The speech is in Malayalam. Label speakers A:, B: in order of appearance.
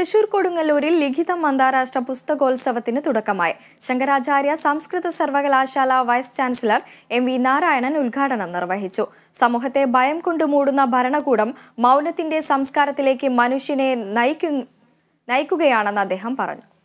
A: തൃശൂർ കൊടുങ്ങല്ലൂരിൽ ലിഖിതം അന്താരാഷ്ട്ര പുസ്തകോത്സവത്തിന് തുടക്കമായി ശങ്കരാചാര്യ സംസ്കൃത സർവകലാശാല vice chancellor M V Narayanan ഉദ്ഘാടനം നിർവഹിച്ചു സമൂഹത്തെ ഭയം കൊണ്ടു മൂടുന്ന ഭരണകൂടം മൗനത്തിന്റെ സംസ്കാരത്തിലേക്ക് മനുഷ്യനെ നയിക്കുകയാണെന്ന് അദ്ദേഹം പറഞ്ഞു